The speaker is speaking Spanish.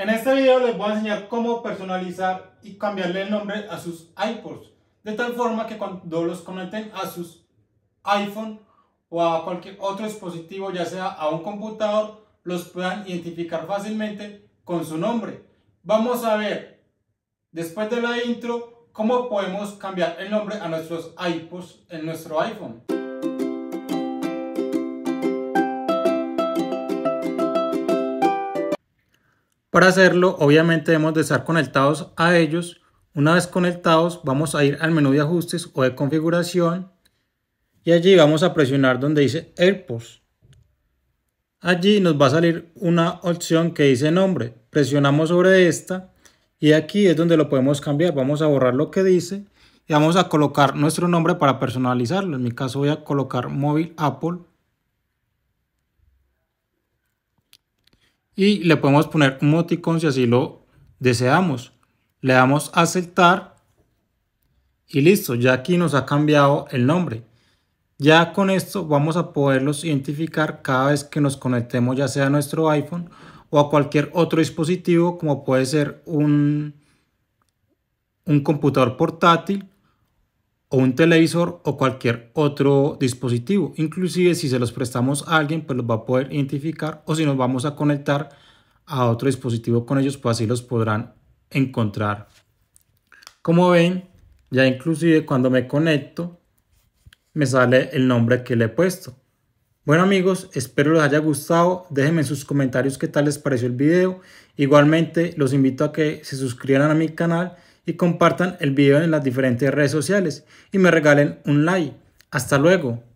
En este video les voy a enseñar cómo personalizar y cambiarle el nombre a sus iPods, de tal forma que cuando los conecten a sus iPhone o a cualquier otro dispositivo, ya sea a un computador, los puedan identificar fácilmente con su nombre. Vamos a ver, después de la intro, cómo podemos cambiar el nombre a nuestros iPods en nuestro iPhone. Para hacerlo, obviamente debemos de estar conectados a ellos. Una vez conectados, vamos a ir al menú de ajustes o de configuración y allí vamos a presionar donde dice AirPods. Allí nos va a salir una opción que dice nombre. Presionamos sobre esta y aquí es donde lo podemos cambiar. Vamos a borrar lo que dice y vamos a colocar nuestro nombre para personalizarlo. En mi caso voy a colocar móvil Apple y le podemos poner un moticón si así lo deseamos. Le damos a aceptar y listo, ya aquí nos ha cambiado el nombre. Ya con esto vamos a poderlos identificar cada vez que nos conectemos ya sea a nuestro iPhone o a cualquier otro dispositivo como puede ser un, un computador portátil o un televisor o cualquier otro dispositivo. Inclusive si se los prestamos a alguien, pues los va a poder identificar o si nos vamos a conectar a otro dispositivo con ellos, pues así los podrán encontrar. Como ven, ya inclusive cuando me conecto, me sale el nombre que le he puesto. Bueno amigos, espero les haya gustado, déjenme en sus comentarios qué tal les pareció el video. Igualmente los invito a que se suscriban a mi canal y compartan el video en las diferentes redes sociales y me regalen un like. Hasta luego.